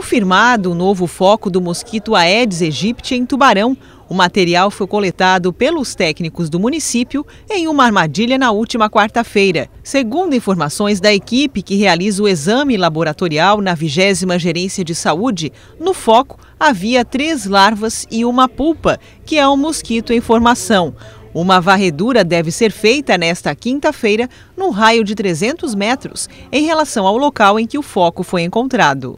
confirmado o novo foco do mosquito Aedes aegypti em Tubarão. O material foi coletado pelos técnicos do município em uma armadilha na última quarta-feira. Segundo informações da equipe que realiza o exame laboratorial na 20 Gerência de Saúde, no foco havia três larvas e uma pulpa, que é um mosquito em formação. Uma varredura deve ser feita nesta quinta-feira, num raio de 300 metros, em relação ao local em que o foco foi encontrado.